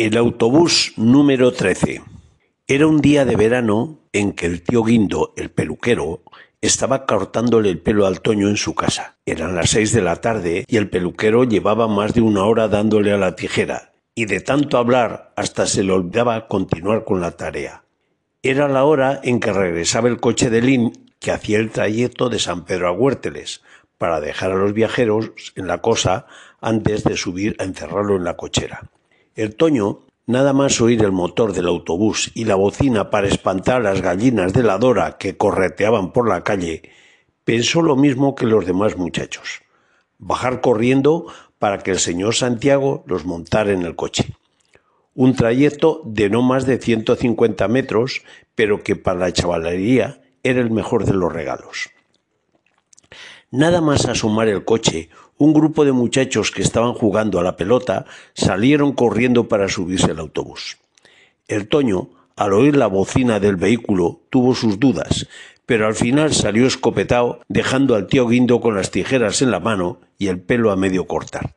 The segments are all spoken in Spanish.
El autobús número 13. Era un día de verano en que el tío Guindo, el peluquero, estaba cortándole el pelo al Toño en su casa. Eran las seis de la tarde y el peluquero llevaba más de una hora dándole a la tijera, y de tanto hablar hasta se le olvidaba continuar con la tarea. Era la hora en que regresaba el coche de Lin, que hacía el trayecto de San Pedro a Huérteles, para dejar a los viajeros en la cosa antes de subir a encerrarlo en la cochera. El Toño, nada más oír el motor del autobús y la bocina para espantar a las gallinas de la Dora que correteaban por la calle, pensó lo mismo que los demás muchachos. Bajar corriendo para que el señor Santiago los montara en el coche. Un trayecto de no más de 150 metros, pero que para la chavalería era el mejor de los regalos. Nada más asomar el coche, un grupo de muchachos que estaban jugando a la pelota salieron corriendo para subirse al autobús. El Toño, al oír la bocina del vehículo, tuvo sus dudas, pero al final salió escopetado, dejando al tío Guindo con las tijeras en la mano y el pelo a medio cortar.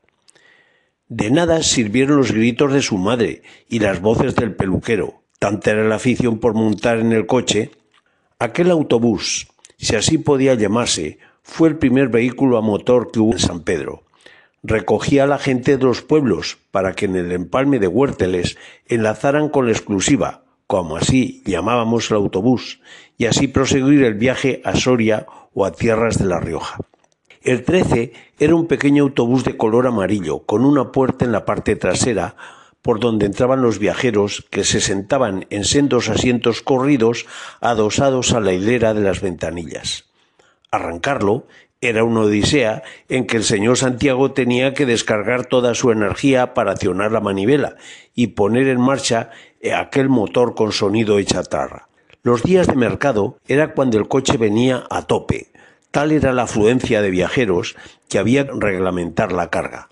De nada sirvieron los gritos de su madre y las voces del peluquero. Tanta era la afición por montar en el coche. Aquel autobús, si así podía llamarse, fue el primer vehículo a motor que hubo en San Pedro. Recogía a la gente de los pueblos para que en el empalme de Huérteles enlazaran con la exclusiva, como así llamábamos el autobús, y así proseguir el viaje a Soria o a tierras de La Rioja. El 13 era un pequeño autobús de color amarillo, con una puerta en la parte trasera, por donde entraban los viajeros que se sentaban en sendos asientos corridos adosados a la hilera de las ventanillas arrancarlo era una odisea en que el señor Santiago tenía que descargar toda su energía para accionar la manivela y poner en marcha eh, aquel motor con sonido de chatarra. Los días de mercado era cuando el coche venía a tope. Tal era la afluencia de viajeros que había que reglamentar la carga.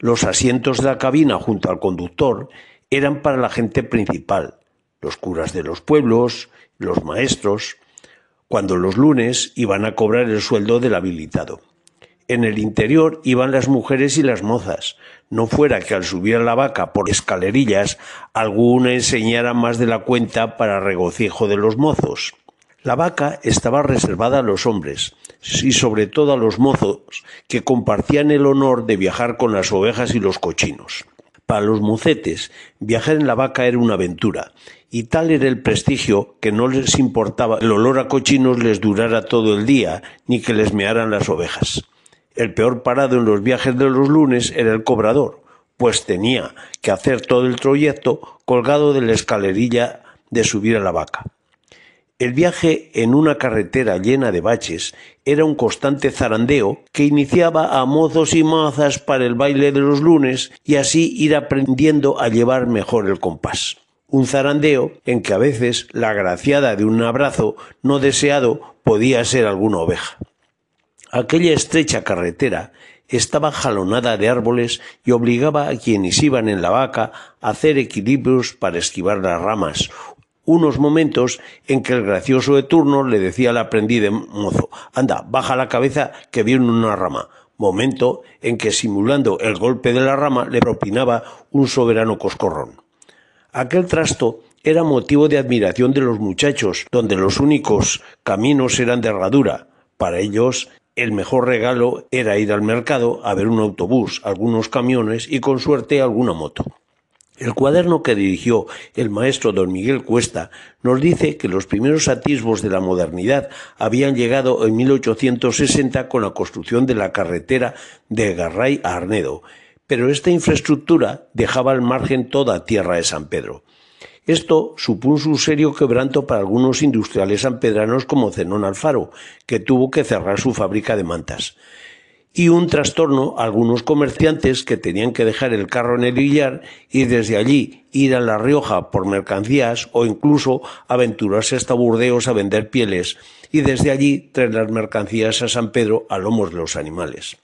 Los asientos de la cabina junto al conductor eran para la gente principal, los curas de los pueblos, los maestros, cuando los lunes iban a cobrar el sueldo del habilitado. En el interior iban las mujeres y las mozas. No fuera que al subir a la vaca por escalerillas alguna enseñara más de la cuenta para regocijo de los mozos. La vaca estaba reservada a los hombres y sobre todo a los mozos que compartían el honor de viajar con las ovejas y los cochinos. Para los mucetes, viajar en la vaca era una aventura, y tal era el prestigio que no les importaba el olor a cochinos les durara todo el día, ni que les mearan las ovejas. El peor parado en los viajes de los lunes era el cobrador, pues tenía que hacer todo el trayecto colgado de la escalerilla de subir a la vaca. El viaje en una carretera llena de baches era un constante zarandeo que iniciaba a mozos y mazas para el baile de los lunes y así ir aprendiendo a llevar mejor el compás. Un zarandeo en que a veces la graciada de un abrazo no deseado podía ser alguna oveja. Aquella estrecha carretera estaba jalonada de árboles y obligaba a quienes iban en la vaca a hacer equilibrios para esquivar las ramas unos momentos en que el gracioso de turno le decía al aprendiz de mozo, anda, baja la cabeza que viene una rama, momento en que simulando el golpe de la rama le propinaba un soberano coscorrón. Aquel trasto era motivo de admiración de los muchachos, donde los únicos caminos eran de herradura. Para ellos, el mejor regalo era ir al mercado a ver un autobús, algunos camiones y con suerte alguna moto. El cuaderno que dirigió el maestro don Miguel Cuesta nos dice que los primeros atisbos de la modernidad habían llegado en 1860 con la construcción de la carretera de Garray a Arnedo, pero esta infraestructura dejaba al margen toda tierra de San Pedro. Esto supuso un serio quebranto para algunos industriales sanpedranos como Zenón Alfaro, que tuvo que cerrar su fábrica de mantas y un trastorno algunos comerciantes que tenían que dejar el carro en el billar y desde allí ir a La Rioja por mercancías o incluso aventurarse hasta Burdeos a vender pieles y desde allí traer las mercancías a San Pedro a lomos de los animales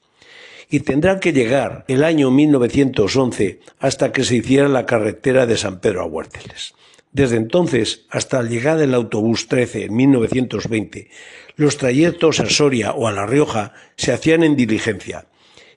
y tendrán que llegar el año 1911 hasta que se hiciera la carretera de San Pedro a Huérteles. Desde entonces hasta la llegada del autobús 13 en 1920, los trayectos a Soria o a La Rioja se hacían en diligencia.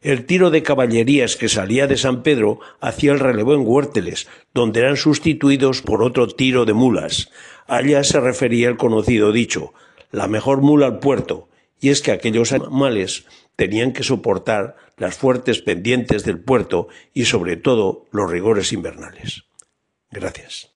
El tiro de caballerías que salía de San Pedro hacía el relevo en Huérteles, donde eran sustituidos por otro tiro de mulas. Allá se refería el conocido dicho, la mejor mula al puerto, y es que aquellos animales tenían que soportar las fuertes pendientes del puerto y sobre todo los rigores invernales. Gracias.